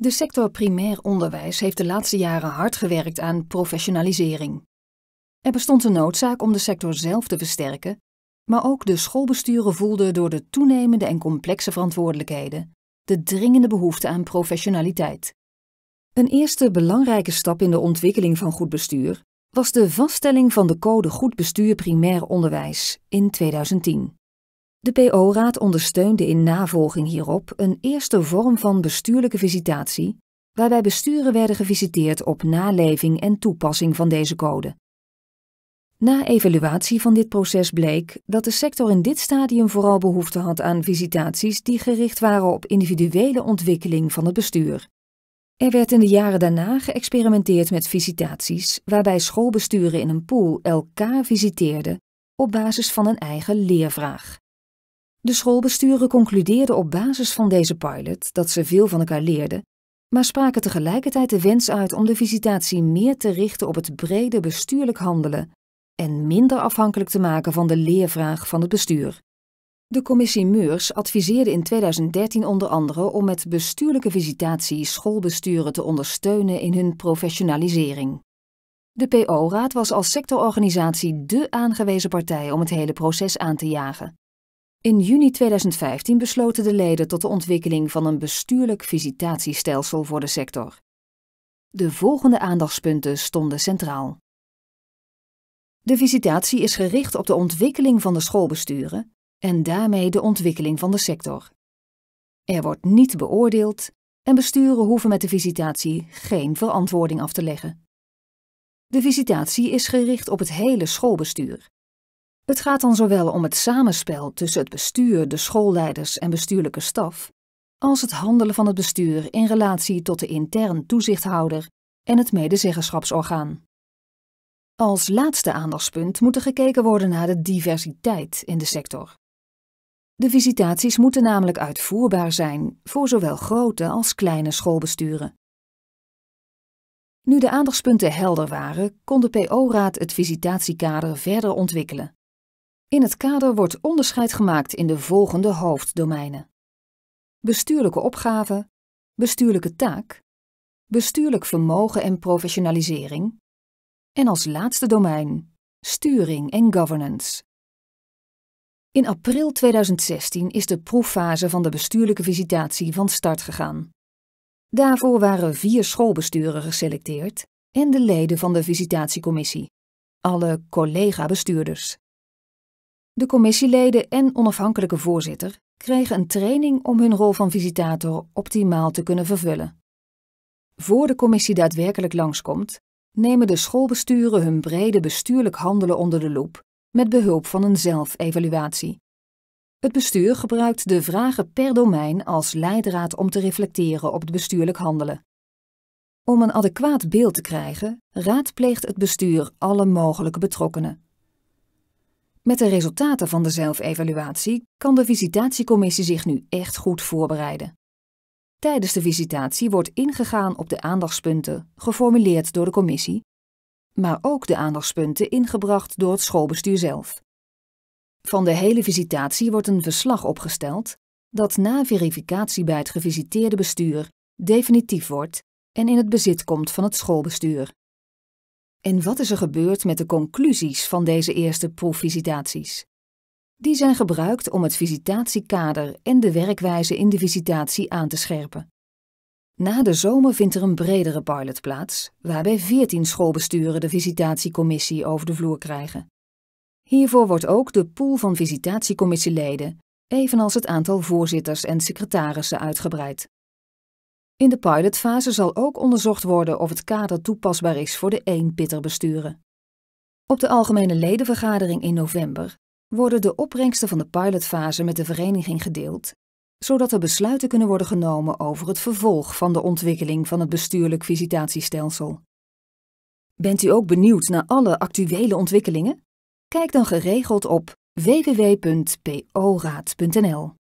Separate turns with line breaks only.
De sector primair onderwijs heeft de laatste jaren hard gewerkt aan professionalisering. Er bestond een noodzaak om de sector zelf te versterken, maar ook de schoolbesturen voelden door de toenemende en complexe verantwoordelijkheden de dringende behoefte aan professionaliteit. Een eerste belangrijke stap in de ontwikkeling van goed bestuur was de vaststelling van de Code Goed Bestuur Primair Onderwijs in 2010. De PO-raad ondersteunde in navolging hierop een eerste vorm van bestuurlijke visitatie, waarbij besturen werden gevisiteerd op naleving en toepassing van deze code. Na evaluatie van dit proces bleek dat de sector in dit stadium vooral behoefte had aan visitaties die gericht waren op individuele ontwikkeling van het bestuur. Er werd in de jaren daarna geëxperimenteerd met visitaties, waarbij schoolbesturen in een pool elkaar visiteerden op basis van een eigen leervraag. De schoolbesturen concludeerden op basis van deze pilot dat ze veel van elkaar leerden, maar spraken tegelijkertijd de wens uit om de visitatie meer te richten op het brede bestuurlijk handelen en minder afhankelijk te maken van de leervraag van het bestuur. De commissie Meurs adviseerde in 2013 onder andere om met bestuurlijke visitatie schoolbesturen te ondersteunen in hun professionalisering. De PO-raad was als sectororganisatie dé aangewezen partij om het hele proces aan te jagen. In juni 2015 besloten de leden tot de ontwikkeling van een bestuurlijk visitatiestelsel voor de sector. De volgende aandachtspunten stonden centraal. De visitatie is gericht op de ontwikkeling van de schoolbesturen en daarmee de ontwikkeling van de sector. Er wordt niet beoordeeld en besturen hoeven met de visitatie geen verantwoording af te leggen. De visitatie is gericht op het hele schoolbestuur het gaat dan zowel om het samenspel tussen het bestuur, de schoolleiders en bestuurlijke staf, als het handelen van het bestuur in relatie tot de intern toezichthouder en het medezeggenschapsorgaan. Als laatste aandachtspunt moet er gekeken worden naar de diversiteit in de sector. De visitaties moeten namelijk uitvoerbaar zijn voor zowel grote als kleine schoolbesturen. Nu de aandachtspunten helder waren, kon de PO-raad het visitatiekader verder ontwikkelen. In het kader wordt onderscheid gemaakt in de volgende hoofddomeinen: bestuurlijke opgave, bestuurlijke taak, bestuurlijk vermogen en professionalisering en als laatste domein sturing en governance. In april 2016 is de proeffase van de bestuurlijke visitatie van start gegaan. Daarvoor waren vier schoolbesturen geselecteerd en de leden van de visitatiecommissie, alle collega-bestuurders. De commissieleden en onafhankelijke voorzitter kregen een training om hun rol van visitator optimaal te kunnen vervullen. Voor de commissie daadwerkelijk langskomt, nemen de schoolbesturen hun brede bestuurlijk handelen onder de loep met behulp van een zelfevaluatie. Het bestuur gebruikt de vragen per domein als leidraad om te reflecteren op het bestuurlijk handelen. Om een adequaat beeld te krijgen, raadpleegt het bestuur alle mogelijke betrokkenen. Met de resultaten van de zelfevaluatie kan de visitatiecommissie zich nu echt goed voorbereiden. Tijdens de visitatie wordt ingegaan op de aandachtspunten, geformuleerd door de commissie, maar ook de aandachtspunten ingebracht door het schoolbestuur zelf. Van de hele visitatie wordt een verslag opgesteld dat na verificatie bij het gevisiteerde bestuur definitief wordt en in het bezit komt van het schoolbestuur. En wat is er gebeurd met de conclusies van deze eerste proefvisitaties? Die zijn gebruikt om het visitatiekader en de werkwijze in de visitatie aan te scherpen. Na de zomer vindt er een bredere pilot plaats, waarbij 14 schoolbesturen de visitatiecommissie over de vloer krijgen. Hiervoor wordt ook de pool van visitatiecommissieleden, evenals het aantal voorzitters en secretarissen uitgebreid. In de pilotfase zal ook onderzocht worden of het kader toepasbaar is voor de één besturen. Op de algemene ledenvergadering in november worden de opbrengsten van de pilotfase met de vereniging gedeeld, zodat er besluiten kunnen worden genomen over het vervolg van de ontwikkeling van het bestuurlijk visitatiestelsel. Bent u ook benieuwd naar alle actuele ontwikkelingen? Kijk dan geregeld op www.poraad.nl.